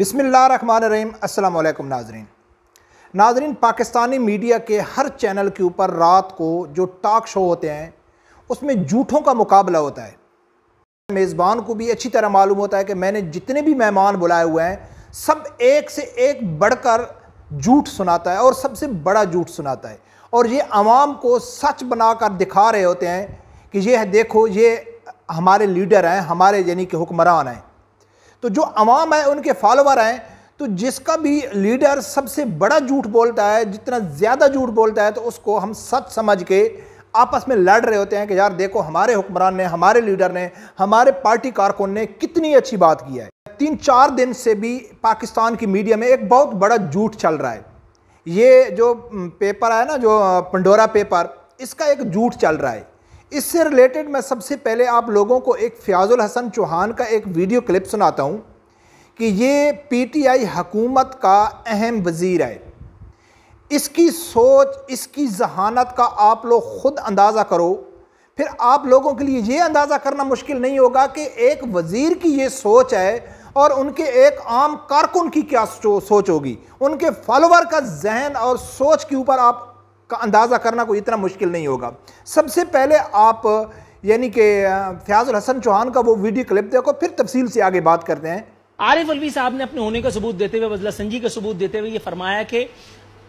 बिसमीम अल्लाम नाजरीन नाजरीन पाकिस्तानी मीडिया के हर चैनल के ऊपर रात को जो टॉक शो होते हैं उसमें झूठों का मुकाबला होता है मेज़बान को भी अच्छी तरह मालूम होता है कि मैंने जितने भी मेहमान बुलाए हुए हैं सब एक से एक बढ़कर झूठ सुनाता है और सबसे बड़ा झूठ सुनाता है और ये आवाम को सच बनाकर दिखा रहे होते हैं कि ये देखो ये हमारे लीडर हैं हमारे यानी कि हुक्मरान हैं तो जो अवाम है उनके फॉलोअर हैं तो जिसका भी लीडर सबसे बड़ा झूठ बोलता है जितना ज़्यादा झूठ बोलता है तो उसको हम सच समझ के आपस में लड़ रहे होते हैं कि यार देखो हमारे हुक्मरान ने हमारे लीडर ने हमारे पार्टी कारकुन ने कितनी अच्छी बात की है तीन चार दिन से भी पाकिस्तान की मीडिया में एक बहुत बड़ा झूठ चल रहा है ये जो पेपर है ना जो पंडोरा पेपर इसका एक झूठ चल रहा है इससे रिलेटेड मैं सबसे पहले आप लोगों को एक फ़ियाज़ुल हसन चौहान का एक वीडियो क्लिप सुनाता हूँ कि ये पीटीआई हकूमत का अहम वज़ीर है इसकी सोच इसकी जहानत का आप लोग ख़ुद अंदाज़ा करो फिर आप लोगों के लिए ये अंदाज़ा करना मुश्किल नहीं होगा कि एक वज़ीर की ये सोच है और उनके एक आम कारकुन की क्या सोच होगी उनके फॉलोवर का जहन और सोच के ऊपर आप का अंदाज़ा करना कोई इतना मुश्किल नहीं होगा सबसे पहले आप यानी कि फयाजुल हसन चौहान का वो वीडियो क्लिप देखो फिर तफसील से आगे बात करते हैं आरिफ अलवी साहब ने अपने होने का सबूत देते हुए वजला संजी का सबूत देते हुए ये फरमाया कि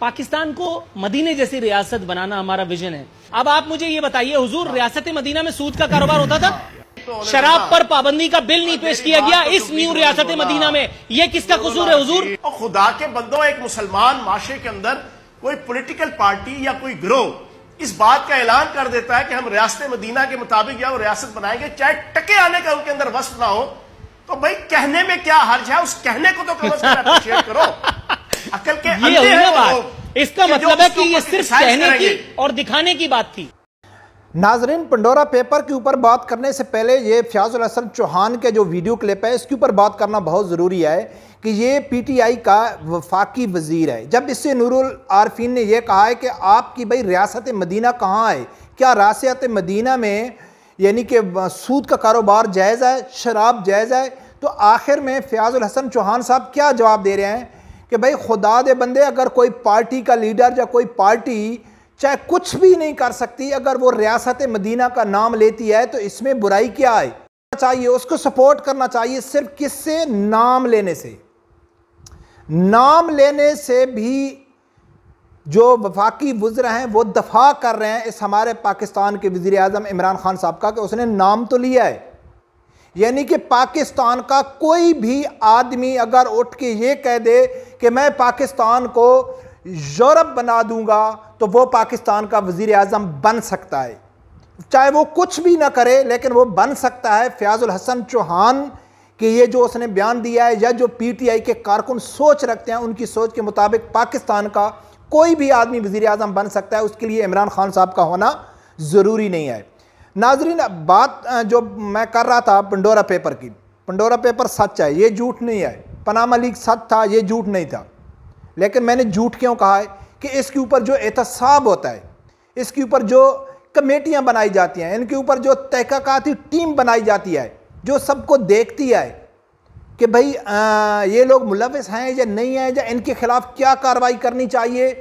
पाकिस्तान को मदीने जैसी रियासत बनाना हमारा विजन है अब आप मुझे ये बताइए हुजूर रियासत मदीना में सूद का कारोबार होता था शराब पर पाबंदी का बिल नहीं पेश किया गया इस न्यू रियासत मदीना में ये किसका कसूर है हुजूर खुदा के बंदो एक मुसलमान माशे के अंदर कोई पॉलिटिकल पार्टी या कोई ग्रोह इस बात का ऐलान कर देता है कि हम रियासत मदीना के मुताबिक या वो रियासत बनाएंगे चाहे टके आने का उनके अंदर वस्त ना हो तो भाई कहने में क्या हर्ज है उस कहने को तो कम कम करो अकल के ये अंधे हैं इसका मतलब है कि ये सिर्फ कहने की और दिखाने की बात थी नाजरीन पंडोरा पेपर के ऊपर बात करने से पहले ये फ्याजुल हसन चौहान के जो वीडियो क्लिप है इसके ऊपर बात करना बहुत ज़रूरी है कि ये पीटीआई का वफाकी वजीर है जब इससे नूरुल आरफीन ने यह कहा है कि आपकी भाई रियासत मदीना कहाँ है क्या रियासत मदीना में यानी कि सूद का कारोबार जायज़ है शराब जायज़ है तो आखिर में फयाज़ुल हसन चौहान साहब क्या जवाब दे रहे हैं कि भाई खुदा दे बंदे अगर कोई पार्टी का लीडर या कोई पार्टी चाहे कुछ भी नहीं कर सकती अगर वो रियासत मदीना का नाम लेती है तो इसमें बुराई क्या है चाहिए उसको सपोर्ट करना चाहिए सिर्फ किससे नाम लेने से नाम लेने से भी जो वफाकी वज्र हैं वो दफा कर रहे हैं इस हमारे पाकिस्तान के वज़ी अजम इमरान खान साहब का कि उसने नाम तो लिया है यानी कि पाकिस्तान का कोई भी आदमी अगर उठ के ये कह दे कि मैं पाकिस्तान को यूरोप बना दूंगा तो वो पाकिस्तान का वज़ी अजम बन सकता है चाहे वो कुछ भी ना करे लेकिन वो बन सकता है फ़याज़ुल हसन चौहान कि ये जो उसने बयान दिया है या जो पीटीआई के कारकुन सोच रखते हैं उनकी सोच के मुताबिक पाकिस्तान का कोई भी आदमी वज़ी अजम बन सकता है उसके लिए इमरान खान साहब का होना ज़रूरी नहीं है नाजरीन बात जो मैं कर रहा था पंडोरा पेपर की पंडोरा पेपर सच है ये झूठ नहीं है पनामा लीग सच था ये झूठ नहीं था लेकिन मैंने झूठ क्यों कहा है कि इसके ऊपर जो एहतसाब होता है इसके ऊपर जो कमेटियाँ बनाई जाती हैं इनके ऊपर जो तहक़ाती टीम बनाई जाती है जो सबको देखती है कि भाई आ, ये लोग मुलविस हैं या नहीं हैं या इनके ख़िलाफ़ क्या कार्रवाई करनी चाहिए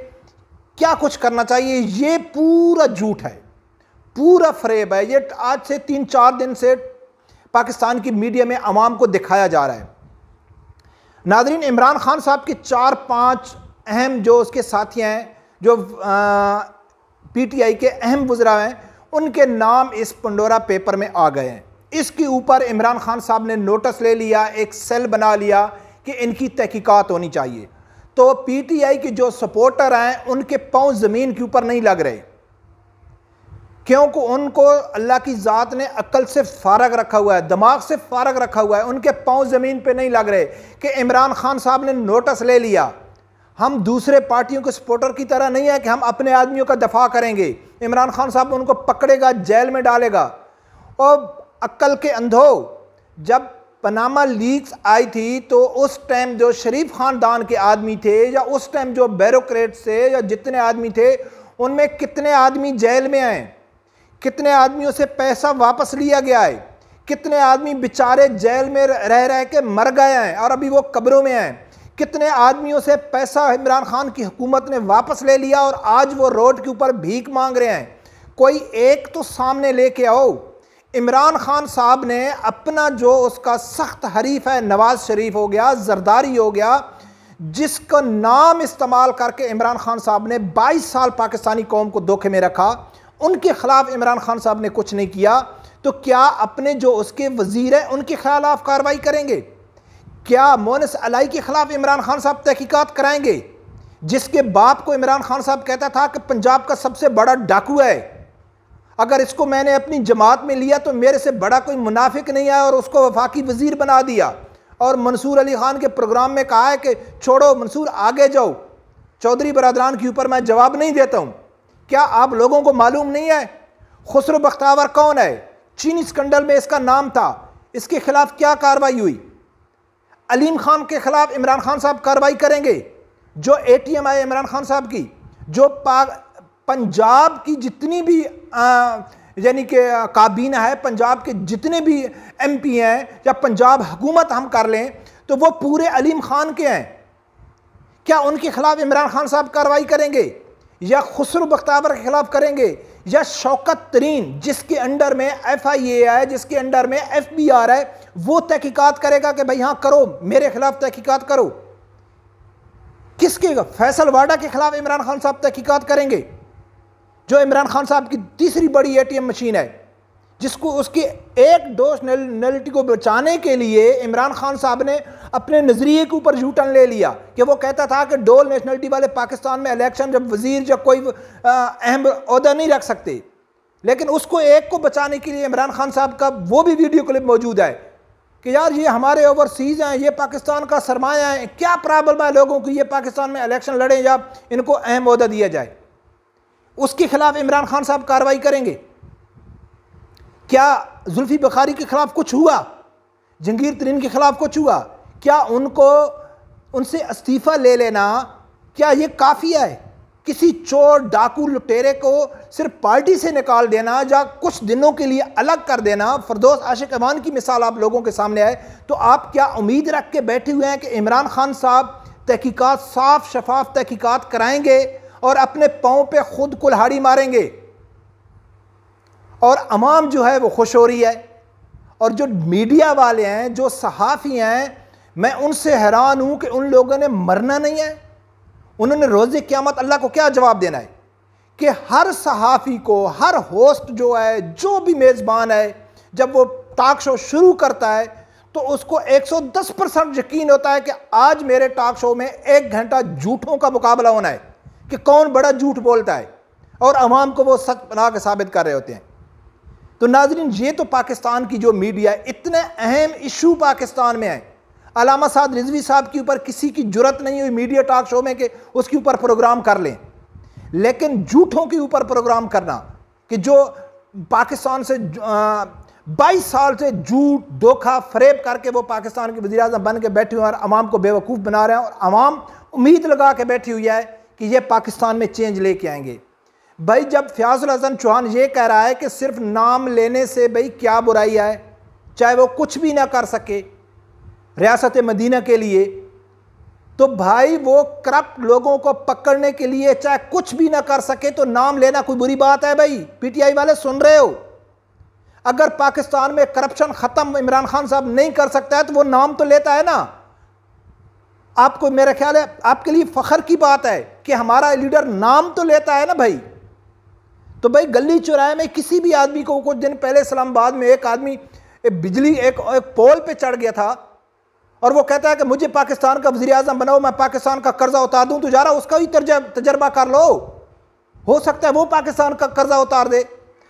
क्या कुछ करना चाहिए ये पूरा झूठ है पूरा फ्रेब है ये आज से तीन चार दिन से पाकिस्तान की मीडिया में आवाम को दिखाया जा रहा है नादरीन इमरान खान साहब के चार पाँच अहम जो उसके साथी हैं जो पी टी आई के अहम बुजरा हैं उनके नाम इस पंडोरा पेपर में आ गए हैं इसके ऊपर इमरान खान साहब ने नोटिस ले लिया एक सेल बना लिया कि इनकी तहकीकत होनी चाहिए तो पीटीआई के जो सपोर्टर हैं उनके पाँव ज़मीन के ऊपर नहीं लग रहे क्योंकि उनको अल्लाह की ज़ात ने अक्ल से फारग रखा हुआ है दिमाग से फारग रखा हुआ है उनके पाँव ज़मीन पर नहीं लग रहे कि इमरान खान साहब ने नोटिस ले लिया हम दूसरे पार्टियों के सपोर्टर की तरह नहीं है कि हम अपने आदमियों का दफा करेंगे इमरान खान साहब उनको पकड़ेगा जेल में डालेगा और अक्ल के अंधो जब पनामा लीक्स आई थी तो उस टाइम जो शरीफ ख़ानदान के आदमी थे या उस टाइम जो बैरोक्रेट से या जितने आदमी थे उनमें कितने आदमी जेल में आए कितने आदमियों से पैसा वापस लिया गया है कितने आदमी बेचारे जेल में रह रह के मर गए हैं और अभी वो कब्रों में हैं कितने आदमियों से पैसा इमरान खान की हुकूमत ने वापस ले लिया और आज वो रोड के ऊपर भीख मांग रहे हैं कोई एक तो सामने लेके आओ इमरान खान साहब ने अपना जो उसका सख्त हरीफ है नवाज शरीफ हो गया जरदारी हो गया जिसका नाम इस्तेमाल करके इमरान खान साहब ने 22 साल पाकिस्तानी कौम को धोखे में रखा उनके ख़िलाफ़ इमरान खान साहब ने कुछ नहीं किया तो क्या अपने जो उसके वज़ीर हैं उनके खिलाफ कार्रवाई करेंगे क्या मोनस अलाई के ख़िलाफ़ इमरान खान साहब तहकीक़त कराएंगे जिसके बाप को इमरान खान साहब कहता था कि पंजाब का सबसे बड़ा डाकू है अगर इसको मैंने अपनी जमात में लिया तो मेरे से बड़ा कोई मुनाफिक नहीं आया और उसको वफाकी वजीर बना दिया और मंसूर अली खान के प्रोग्राम में कहा है कि छोड़ो मंसूर आगे जाओ चौधरी बरदरान के ऊपर मैं जवाब नहीं देता हूँ क्या आप लोगों को मालूम नहीं है खुसरो बख्तावर कौन है चीनी स्कंडल में इसका नाम था इसके खिलाफ क्या कार्रवाई हुई अलीम खान के खिलाफ इमरान खान साहब कार्रवाई करेंगे जो ए टी एम आए इमरान खान साहब की जो पंजाब की जितनी भी यानी कि काबीना है पंजाब के जितने भी एम पी हैं या पंजाब हुकूमत हम कर लें तो वो पूरे अलीम खान के हैं क्या उनके खिलाफ इमरान खान साहब कार्रवाई करेंगे या खुसरू बख्तावर के खिलाफ करेंगे या शौकत तरीन जिसके अंडर में एफ आई ए है जिसके अंडर में एफ बी आर है वो तहकीकत करेगा कि भाई हाँ करो मेरे खिलाफ तहकीकत करो किसके फैसल वाडा के खिलाफ इमरान खान साहब तहकीकत करेंगे जो इमरान खान साहब की तीसरी बड़ी एटीएम मशीन है जिसको उसकी एक डोज नैलिटी को बचाने के लिए इमरान खान साहब ने अपने नज़रिए के ऊपर झूठन ले लिया कि वो कहता था कि डोल नेशनलिटी वाले पाकिस्तान में इलेक्शन जब वजीर जब कोई अहम अहदा नहीं रख सकते लेकिन उसको एक को बचाने के लिए इमरान खान साहब का वो भी वीडियो क्लिप मौजूद है कि यार ये हमारे ओवरसीज़ हैं ये पाकिस्तान का सरमाया है क्या प्रॉब्लम है लोगों की ये पाकिस्तान में इलेक्शन लड़ें या इनको अहम अहदा दिया जाए उसके ख़िलाफ़ इमरान खान साहब कार्रवाई करेंगे क्या जुल्फ़ी बखारी के ख़िलाफ़ कुछ हुआ जंगीर तरीन के ख़िलाफ़ कुछ हुआ क्या उनको उनसे इस्तीफ़ा ले लेना क्या ये काफ़ी है किसी चोर डाकू लुटेरे को सिर्फ पार्टी से निकाल देना या कुछ दिनों के लिए अलग कर देना फरदोस आशिक अमान की मिसाल आप लोगों के सामने आए तो आप क्या उम्मीद रख के बैठे हुए हैं कि इमरान खान साहब तहकीकात साफ शफाफ तहकीकात कराएंगे और अपने पाँव पे ख़ुद कुल्हाड़ी मारेंगे और अमाम जो है वो खुश हो रही है और जो मीडिया वाले हैं जो सहाफ़ी हैं मैं उनसे हैरान हूं कि उन लोगों ने मरना नहीं है उन्होंने रोज़ क़्यामत अल्लाह को क्या जवाब देना है कि हर सहाफ़ी को हर होस्ट जो है जो भी मेज़बान है जब वो टाक शो शुरू करता है तो उसको 110 परसेंट यकीन होता है कि आज मेरे टाक शो में एक घंटा झूठों का मुकाबला होना है कि कौन बड़ा झूठ बोलता है और अवाम को वो सच बना के साबित कर रहे होते हैं तो नाजरीन ये तो पाकिस्तान की जो मीडिया इतने अहम इशू पाकिस्तान में है अलामा साद रिजवी साहब के ऊपर किसी की जरूरत नहीं हुई मीडिया टॉक शो में कि उसके ऊपर प्रोग्राम कर लें लेकिन झूठों के ऊपर प्रोग्राम करना कि जो पाकिस्तान से बाईस साल से झूठ धोखा फरेब करके वो पाकिस्तान के वजी बन के बैठे हुए हैं और आवाम को बेवकूफ़ बना रहे हैं और आवाम उम्मीद लगा के बैठी हुई है कि ये पाकिस्तान में चेंज लेके आएंगे भाई जब फ़याजुल हसन चौहान ये कह रहा है कि सिर्फ नाम लेने से भाई क्या बुराई है चाहे वो कुछ भी ना कर सके रियासत मदीना के लिए तो भाई वो करप्ट लोगों को पकड़ने के लिए चाहे कुछ भी ना कर सके तो नाम लेना कोई बुरी बात है भाई पीटीआई वाले सुन रहे हो अगर पाकिस्तान में करप्शन ख़त्म इमरान खान साहब नहीं कर सकता है तो वो नाम तो लेता है ना आपको मेरा ख्याल है आपके लिए फ़ख्र की बात है कि हमारा लीडर नाम तो लेता है ना भाई तो भाई गली चुराए में किसी भी आदमी को कुछ दिन पहले इस्लामाबाद में एक आदमी एक बिजली एक, एक पोल पर चढ़ गया था और वो कहता है कि मुझे पाकिस्तान का वजी अजम बनाओ मैं पाकिस्तान का कर्जा उतार दूं तो जा रहा उसका भी तजर्बा कर लो हो सकता है वो पाकिस्तान का कर्जा उतार दे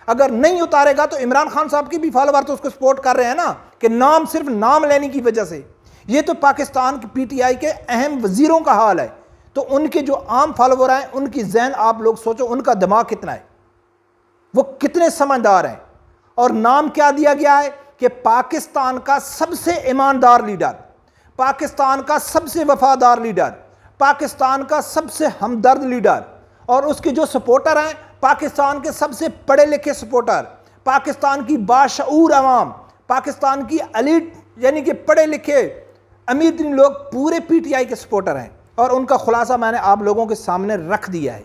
अगर नहीं उतारेगा तो इमरान खान साहब की भी फॉलोअर तो उसको सपोर्ट कर रहे हैं ना कि नाम सिर्फ नाम लेने की वजह से ये तो पाकिस्तान की पीटीआई के अहम वजीरों का हाल है तो उनके जो आम फॉलोअर हैं उनकी जहन आप लोग सोचो उनका दिमाग कितना है वो कितने समझदार हैं और नाम क्या दिया गया है कि पाकिस्तान का सबसे ईमानदार लीडर पाकिस्तान का सबसे वफादार लीडर पाकिस्तान का सबसे हमदर्द लीडर और उसके जो सपोर्टर हैं पाकिस्तान के सबसे पढ़े लिखे सपोर्टर पाकिस्तान की बाशूर आवाम पाकिस्तान की अलीट यानी कि पढ़े लिखे अमीर दिन लोग पूरे पीटीआई के सपोर्टर हैं और उनका खुलासा मैंने आप लोगों के सामने रख दिया है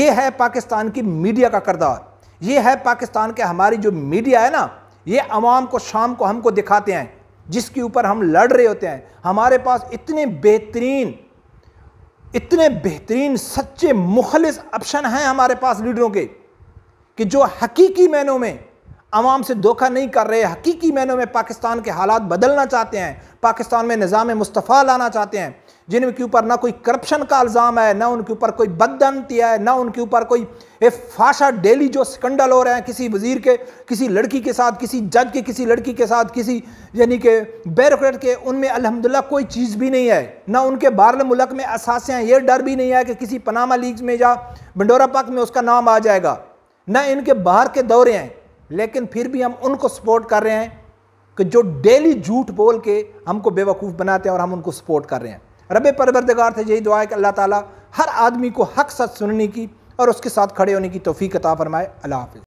ये है पाकिस्तान की मीडिया का करदार ये है पाकिस्तान के हमारी जो मीडिया है ना ये आवाम को शाम को हमको दिखाते हैं जिसके ऊपर हम लड़ रहे होते हैं हमारे पास इतने बेहतरीन इतने बेहतरीन सच्चे मुखलिस ऑप्शन हैं हमारे पास लीडरों के कि जो हकीकी मैनों में आवाम से धोखा नहीं कर रहे हकीकी मैनों में पाकिस्तान के हालात बदलना चाहते हैं पाकिस्तान में निज़ाम मुस्तफ़ा लाना चाहते हैं जिनके ऊपर ना कोई करप्शन का इल्ज़ाम है ना उनके ऊपर कोई बदनती है ना उनके ऊपर कोई फाशा डेली जो स्कंडल हो रहे हैं किसी वजीर के किसी लड़की के साथ किसी जज के किसी लड़की के साथ किसी यानी कि बैरोक्रेट के उनमें अलहमदिल्ला कोई चीज़ भी नहीं है ना उनके बाहर मुल्क में असासे हैं ये डर भी नहीं है कि किसी पनामा लीग में या भंडोरा पाक में उसका नाम आ जाएगा ना इनके बाहर के दौरे हैं लेकिन फिर भी हम उनको सपोर्ट कर रहे हैं कि जो डेली झूठ बोल के हमको बेवकूफ़ बनाते हैं और हम उनको सपोर्ट कर रहे हैं रब परवरदगार से यही दुआ है कि अल्लाह ताला हर आदमी को हक सच सुनने की और उसके साथ खड़े होने की तोफ़ी कता फरमाए अल्लाह हाफ